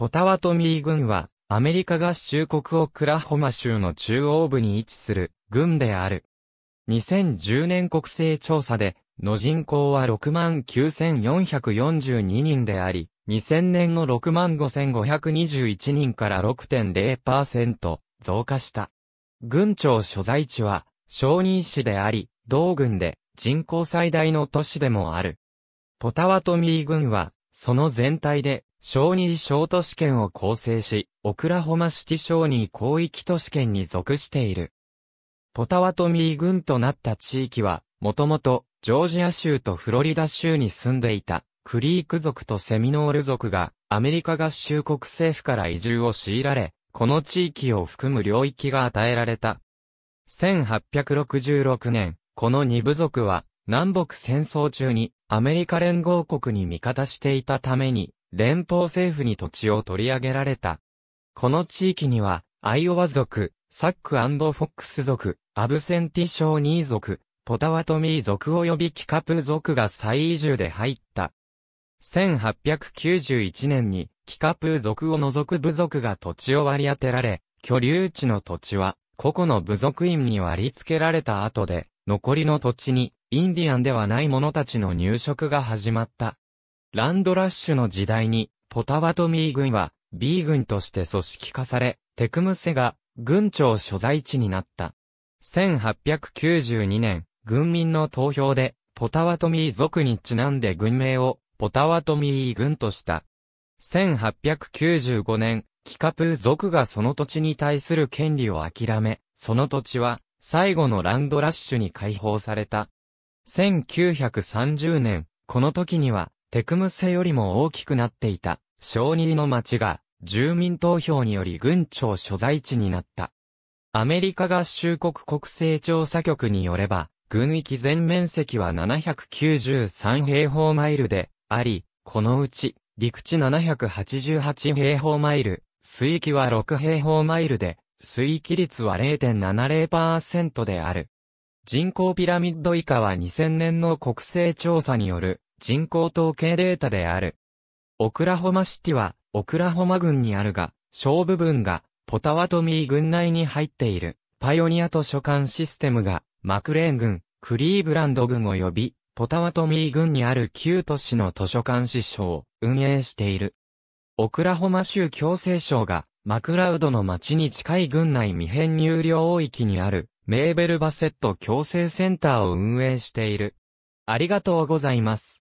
ポタワトミー郡は、アメリカ合衆国オクラホマ州の中央部に位置する郡である。2010年国勢調査で、の人口は69,442人であり、2000年の65,521人から6.0%増加した。郡庁所在地は、小認市であり、同郡で人口最大の都市でもある。ポタワトミー郡は、その全体で小児小都市圏を構成し、オクラホマシティ小児広域都市圏に属している。ポタワトミー郡となった地域は、もともと、ジョージア州とフロリダ州に住んでいた、クリーク族とセミノール族が、アメリカ合衆国政府から移住を強いられ、この地域を含む領域が与えられた。1866年、この二部族は、南北戦争中にアメリカ連合国に味方していたために、連邦政府に土地を取り上げられた。この地域には、アイオワ族、サックフォックス族、アブセンティショーニー族、ポタワトミー族及びキカプ族が再移住で入った。1891年に、キカプー族を除く部族が土地を割り当てられ、居留地の土地は、個々の部族員に割り付けられた後で、残りの土地に、インディアンではない者たちの入植が始まった。ランドラッシュの時代に、ポタワトミー軍は、B 軍として組織化され、テクムセが、軍庁所在地になった。1892年、軍民の投票で、ポタワトミー族にちなんで軍名を、ポタワトミー軍とした。1895年、キカプー族がその土地に対する権利を諦め、その土地は、最後のランドラッシュに解放された。1930年、この時には、テクムセよりも大きくなっていた、小二の町が、住民投票により軍庁所在地になった。アメリカ合衆国国勢調査局によれば、軍域全面積は793平方マイルであり、このうち、陸地788平方マイル、水域は6平方マイルで、水域率は0.70%である。人口ピラミッド以下は2000年の国勢調査による人口統計データである。オクラホマシティは、オクラホマ郡にあるが、小部分が、ポタワトミー郡内に入っている、パイオニア図書館システムが、マクレーン郡、クリーブランド郡及び、ポタワトミー郡にある旧都市の図書館支所を運営している。オクラホマ州共生省が、マクラウドの町に近い郡内未編入領域にある、メーベルバセット共生センターを運営している。ありがとうございます。